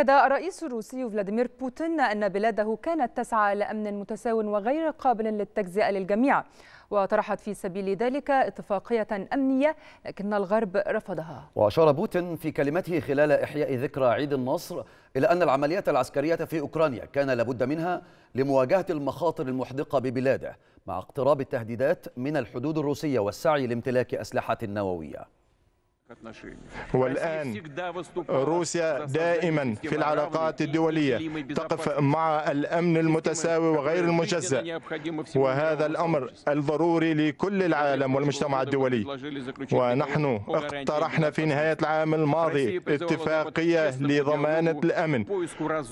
أكد الرئيس الروسي فلاديمير بوتين أن بلاده كانت تسعى لأمن متساو وغير قابل للتجزئة للجميع وطرحت في سبيل ذلك اتفاقية أمنية لكن الغرب رفضها وأشار بوتين في كلمته خلال إحياء ذكرى عيد النصر إلى أن العمليات العسكرية في أوكرانيا كان لابد منها لمواجهة المخاطر المحدقة ببلاده مع اقتراب التهديدات من الحدود الروسية والسعي لامتلاك أسلحة نووية والآن روسيا دائما في العلاقات الدولية تقف مع الأمن المتساوي وغير المجزأ وهذا الأمر الضروري لكل العالم والمجتمع الدولي ونحن اقترحنا في نهاية العام الماضي اتفاقية لضمانة الأمن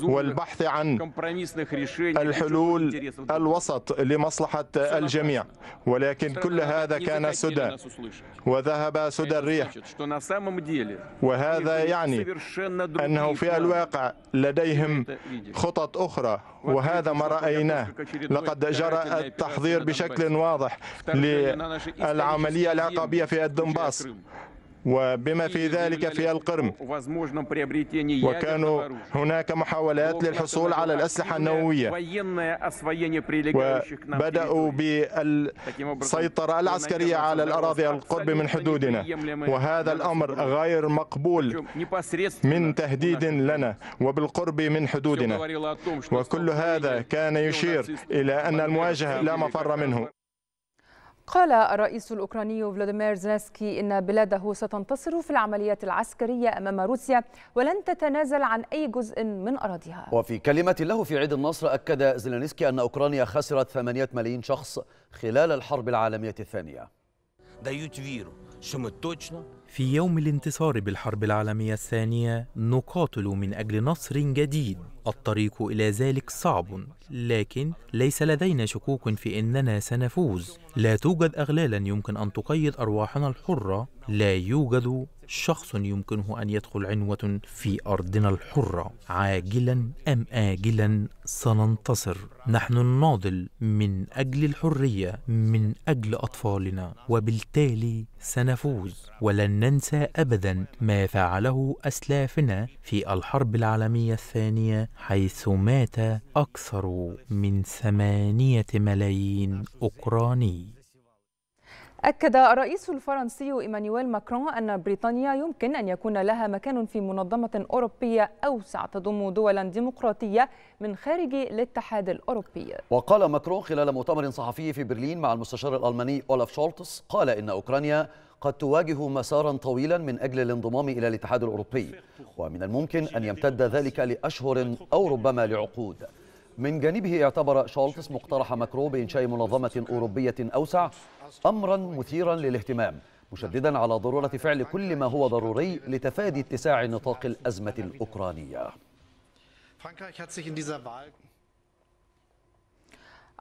والبحث عن الحلول الوسط لمصلحة الجميع ولكن كل هذا كان سدى وذهب سدى الريح وهذا يعني أنه في الواقع لديهم خطط أخرى وهذا ما رأيناه لقد جرى التحضير بشكل واضح للعملية العقابية في الدنباس وبما في ذلك في القرم وكانوا هناك محاولات للحصول على الأسلحة النووية وبدأوا بالسيطرة العسكرية على الأراضي القرب من حدودنا وهذا الأمر غير مقبول من تهديد لنا وبالقرب من حدودنا وكل هذا كان يشير إلى أن المواجهة لا مفر منه قال الرئيس الأوكراني فلاديمير زلنسكي إن بلاده ستنتصر في العمليات العسكرية أمام روسيا ولن تتنازل عن أي جزء من أراضيها وفي كلمة له في عيد النصر أكد زلنسكي أن أوكرانيا خسرت 8 ملايين شخص خلال الحرب العالمية الثانية في يوم الانتصار بالحرب العالمية الثانية نقاتل من أجل نصر جديد الطريق إلى ذلك صعب لكن ليس لدينا شكوك في أننا سنفوز لا توجد أغلالا يمكن أن تقيد أرواحنا الحرة لا يوجد شخص يمكنه أن يدخل عنوة في أرضنا الحرة عاجلا أم آجلا سننتصر نحن نناضل من أجل الحرية من أجل أطفالنا وبالتالي سنفوز ولن ننسى أبدا ما فعله أسلافنا في الحرب العالمية الثانية حيث مات أكثر من ثمانية ملايين أوكراني أكد الرئيس الفرنسي إيمانويل ماكرون أن بريطانيا يمكن أن يكون لها مكان في منظمة أوروبية أوسع تضم دولا ديمقراطية من خارج الاتحاد الأوروبي وقال ماكرون خلال مؤتمر صحفي في برلين مع المستشار الألماني أولاف شولتس قال إن أوكرانيا قد تواجه مسارا طويلا من أجل الانضمام إلى الاتحاد الأوروبي ومن الممكن أن يمتد ذلك لأشهر أو ربما لعقود من جانبه اعتبر شولتس مقترح ماكرو بإنشاء منظمة أوروبية أوسع أمرا مثيرا للاهتمام مشددا على ضرورة فعل كل ما هو ضروري لتفادي اتساع نطاق الأزمة الأوكرانية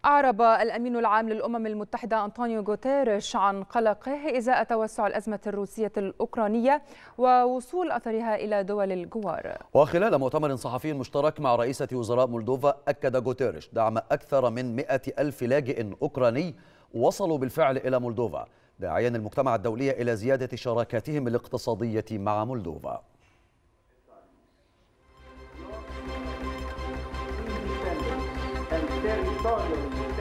أعرب الأمين العام للأمم المتحدة أنطونيو غوتيريش عن قلقه إزاء توسع الأزمة الروسية الأوكرانية ووصول أثرها إلى دول الجوار وخلال مؤتمر صحفي مشترك مع رئيسة وزراء مولدوفا أكد غوتيريش دعم أكثر من 100 ألف لاجئ أوكراني وصلوا بالفعل إلى مولدوفا داعيا المجتمع الدولي إلى زيادة شراكاتهم الاقتصادية مع مولدوفا historia.